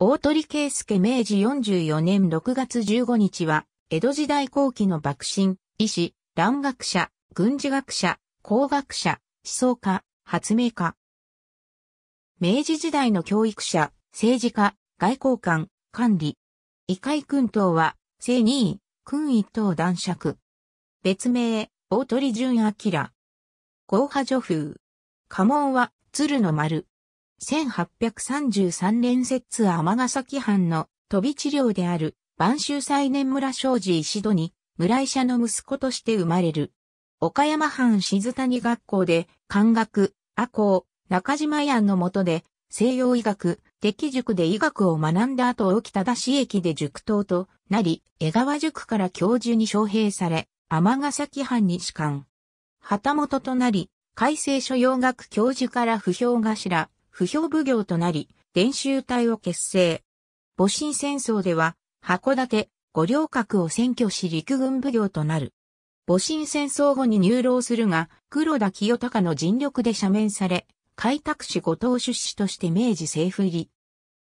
大鳥圭介明治44年6月15日は、江戸時代後期の幕臣、医師、蘭学者、軍事学者、工学者、思想家、発明家。明治時代の教育者、政治家、外交官、管理。異界君等は、正二位、君一等男爵。別名、大鳥淳明。豪派女風。家紋は、鶴の丸。1833年摂津尼崎藩の飛び治療である晩秋祭年村正治石戸に村医者の息子として生まれる。岡山藩静谷学校で漢学、阿公、中島屋の下で西洋医学、敵塾で医学を学んだ後沖田市駅で塾頭となり、江川塾から教授に招聘され、尼崎藩に仕官。旗本となり、改正所洋学教授から不評頭、不評奉行となり、伝習隊を結成。戊辰戦争では、函館、五稜郭を占拠し陸軍奉行となる。戊辰戦争後に入牢するが、黒田清隆の尽力で赦免され、開拓士後藤出資として明治政府入り。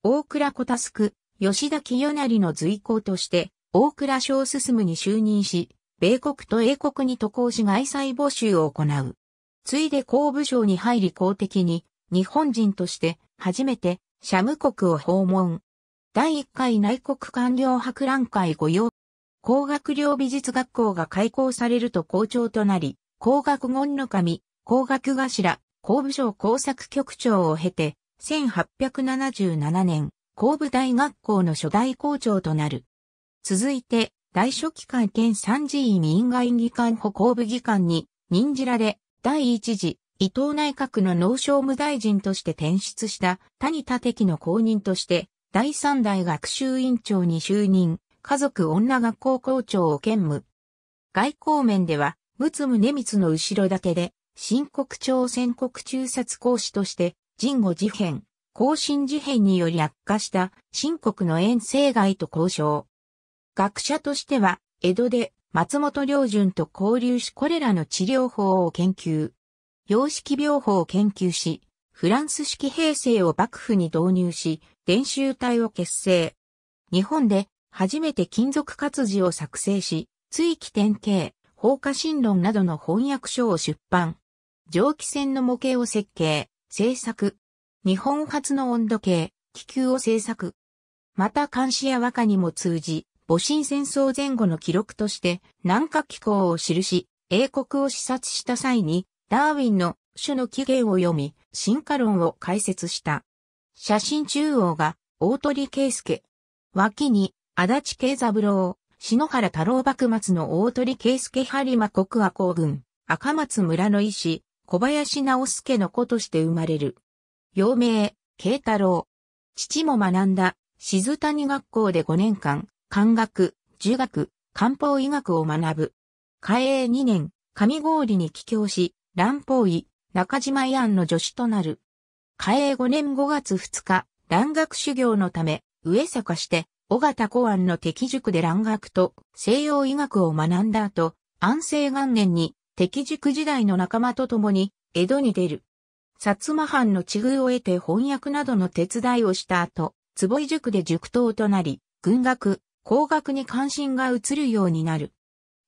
大倉小助、吉田清成の随行として、大倉小進に就任し、米国と英国に渡航し外債募集を行う。ついで公部省に入り公的に、日本人として初めてシャム国を訪問。第1回内国官僚博覧会御用。工学寮美術学校が開校されると校長となり、工学言の神、工学頭、工部省工作局長を経て、1877年、工部大学校の初代校長となる。続いて、大書記官兼三次委員外議官補工部議官に、任じられ、第一次伊藤内閣の農商務大臣として転出した谷田敵の後任として、第三代学習院長に就任、家族女学校校長を兼務。外交面では、陸奥宗光の後ろ盾で、新国朝鮮国中殺講師として、人語事変、更新事変により悪化した新国の遠征外と交渉。学者としては、江戸で松本良順と交流しこれらの治療法を研究。様式療法を研究し、フランス式平成を幕府に導入し、練習隊を結成。日本で初めて金属活字を作成し、追記典型、放火新論などの翻訳書を出版。蒸気船の模型を設計、制作。日本初の温度計、気球を制作。また監視や和歌にも通じ、戊辰戦争前後の記録として、南下気候を記し、英国を視察した際に、ダーウィンの種の起源を読み、進化論を解説した。写真中央が大鳥圭介。脇に足立慶三郎、篠原太郎幕末の大鳥圭介播磨国和公軍、赤松村の医師、小林直介の子として生まれる。幼名、慶太郎。父も学んだ、静谷学校で5年間、漢学、儒学、漢方医学を学ぶ。嘉永2年、上郡に帰郷し、蘭方医、中島イ安の助手となる。嘉永5年5月2日、蘭学修行のため、上坂して、小形公安の敵塾で蘭学と西洋医学を学んだ後、安政元年に敵塾時代の仲間と共に江戸に出る。薩摩藩の地遇を得て翻訳などの手伝いをした後、坪井塾で塾頭となり、軍学、工学に関心が移るようになる。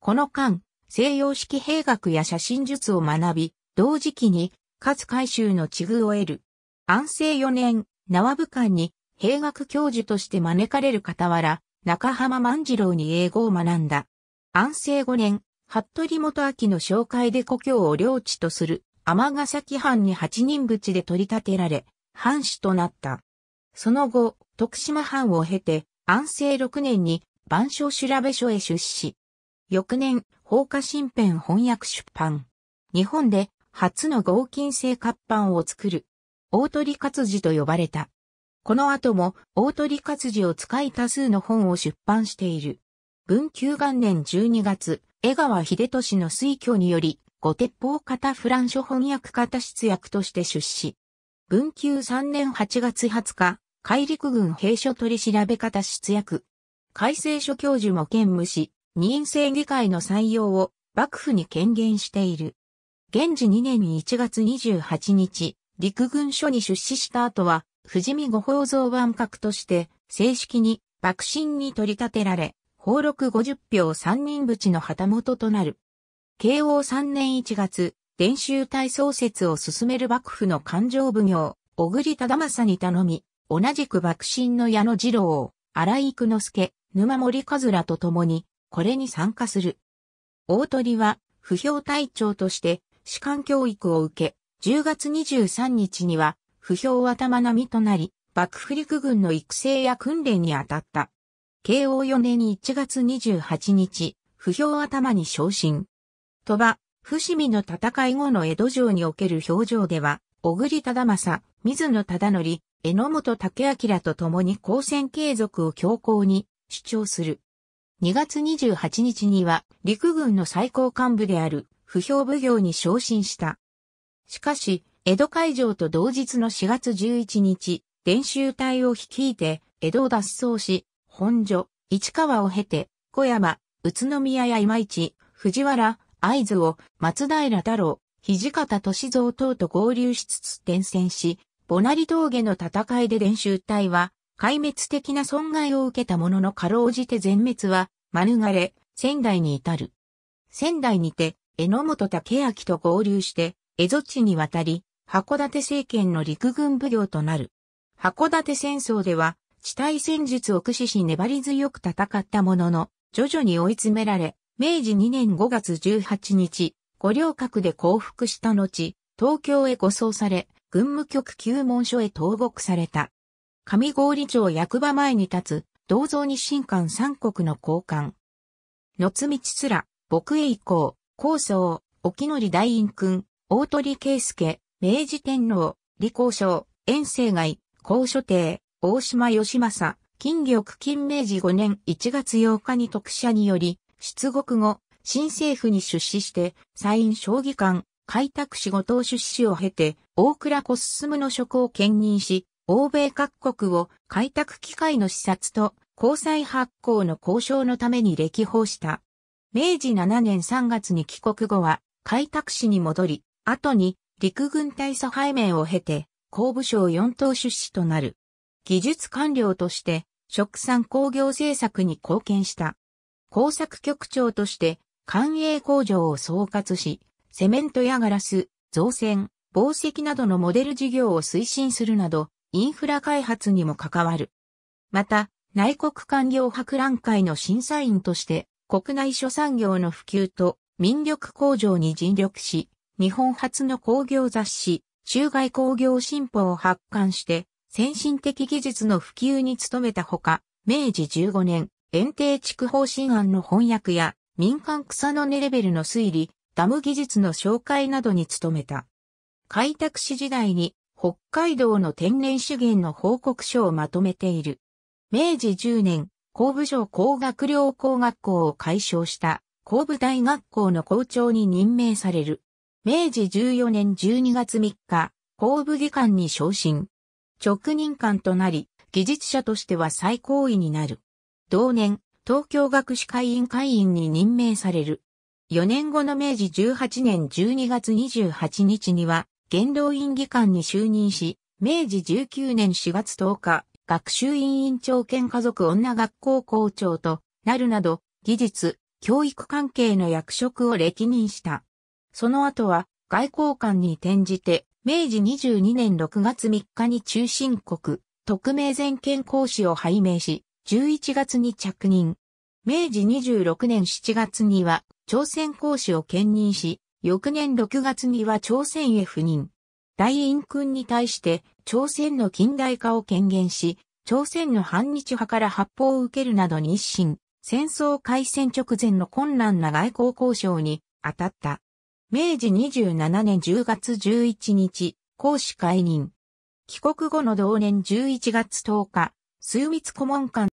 この間、西洋式兵学や写真術を学び、同時期に、勝海舟の地遇を得る。安政4年、縄武館に、兵学教授として招かれる傍ら、中浜万次郎に英語を学んだ。安政5年、服部元明の紹介で故郷を領地とする、天ヶ崎藩に八人淵で取り立てられ、藩主となった。その後、徳島藩を経て、安政6年に、万象調べ所へ出資。翌年、放火新編翻訳出版。日本で初の合金製活版を作る。大鳥活字と呼ばれた。この後も大鳥活字を使い多数の本を出版している。文久元年12月、江川秀俊の推挙により、五鉄砲型フラン書翻訳型出役として出資。文久3年8月20日、海陸軍兵書取調べ方出役。改正書教授も兼務し、院政議会の採用を幕府に権限している。現時2年1月28日、陸軍署に出資した後は、富士見御宝蔵万格として正式に幕臣に取り立てられ、法録50票三人淵の旗本となる。慶応3年1月、伝習隊創設を進める幕府の勘定奉行、小栗忠政に頼み、同じく幕臣の矢野次郎、荒井育之助、沼森和良と共に、これに参加する。大鳥は、不評隊長として、士官教育を受け、10月23日には、不評頭並みとなり、幕府陸軍の育成や訓練に当たった。慶応4年1月28日、不評頭に昇進。鳥羽、伏見の戦い後の江戸城における表情では、小栗忠政、水野忠則、榎本武明と共に交戦継続を強行に主張する。2月28日には陸軍の最高幹部である不評奉行に昇進した。しかし、江戸会場と同日の4月11日、練習隊を率いて、江戸を脱走し、本所、市川を経て、小山、宇都宮や今市、藤原、会津を、松平太郎、土方歳三等と合流しつつ転戦し、ボナリ峠の戦いで練習隊は、壊滅的な損害を受けたもののかろうじて全滅は免れ、仙台に至る。仙台にて、榎本武明と合流して、江戸地に渡り、函館政権の陸軍奉行となる。函館戦争では、地対戦術を駆使し粘り強く戦ったものの、徐々に追い詰められ、明治2年5月18日、五稜郭で降伏した後、東京へ護送され、軍務局旧門所へ投獄された。上郡町役場前に立つ、銅像に新館三国の交換。の津道すら、僕へ行こう、高僧、沖り大院君、大鳥圭介、明治天皇、李光省、遠征外、高所帝、大島義政、金玉金明治5年1月8日に特赦により、出国後、新政府に出資して、参院将棋館、開拓士後藤出資を経て、大倉コ進スムの職を兼任し、欧米各国を開拓機会の視察と交際発行の交渉のために歴訪した。明治7年3月に帰国後は開拓市に戻り、後に陸軍大佐配面を経て、工部省4等出資となる。技術官僚として、食産工業政策に貢献した。工作局長として、官営工場を総括し、セメントやガラス、造船、宝石などのモデル事業を推進するなど、インフラ開発にも関わる。また、内国官僚博覧会の審査員として、国内諸産業の普及と民力向上に尽力し、日本初の工業雑誌、中外工業新報を発刊して、先進的技術の普及に努めたほか、明治15年、園庭地区方針案の翻訳や、民間草の根レベルの推理、ダム技術の紹介などに努めた。開拓史時代に北海道の天然資源の報告書をまとめている。明治10年、工部省工学寮工学校を解消した工部大学校の校長に任命される。明治14年12月3日、工部技官に昇進。直任官となり、技術者としては最高位になる。同年、東京学士会員会員に任命される。4年後の明治18年12月28日には、元老院議官に就任し、明治19年4月10日、学習院院長兼家族女学校校長となるなど、技術、教育関係の役職を歴任した。その後は外交官に転じて、明治22年6月3日に中心国、特命全権講師を拝命し、11月に着任。明治26年7月には、朝鮮講師を兼任し、翌年6月には朝鮮へ赴任。大院君に対して朝鮮の近代化を権限し、朝鮮の反日派から発砲を受けるなど日清、戦争開戦直前の困難な外交交渉に当たった。明治27年10月11日、公使解任。帰国後の同年11月10日、枢密顧問官。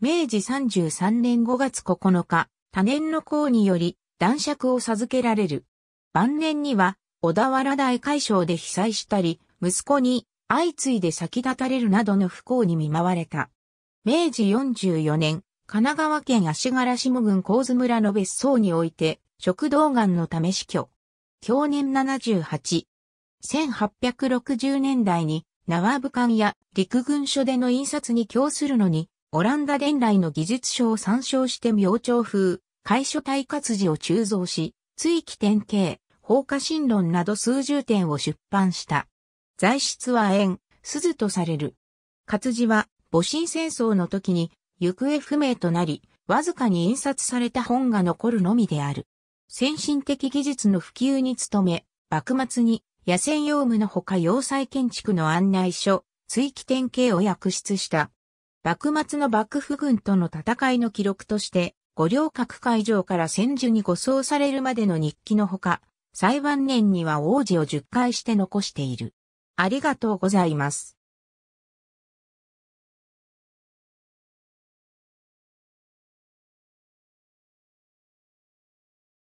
明治33年5月9日、多年の功により、断爵を授けられる。晩年には小田原大海嘯で被災したり、息子に相次いで先立たれるなどの不幸に見舞われた。明治44年、神奈川県足柄下郡神津村の別荘において、食道癌のため死去。享年78。1860年代に、縄武館や陸軍所での印刷に供するのに、オランダ伝来の技術書を参照して明朝風、海所大活字を鋳造し、追記典型、放火神論など数十点を出版した。材質は円、鈴とされる。活字は、戊辰戦争の時に、行方不明となり、わずかに印刷された本が残るのみである。先進的技術の普及に努め、幕末に野戦用務のほか要塞建築の案内書、追記典型を訳出した。幕末の幕府軍との戦いの記録として、五稜郭会場から戦時に護送されるまでの日記のほか、裁判年には王子を10回して残している。ありがとうございます。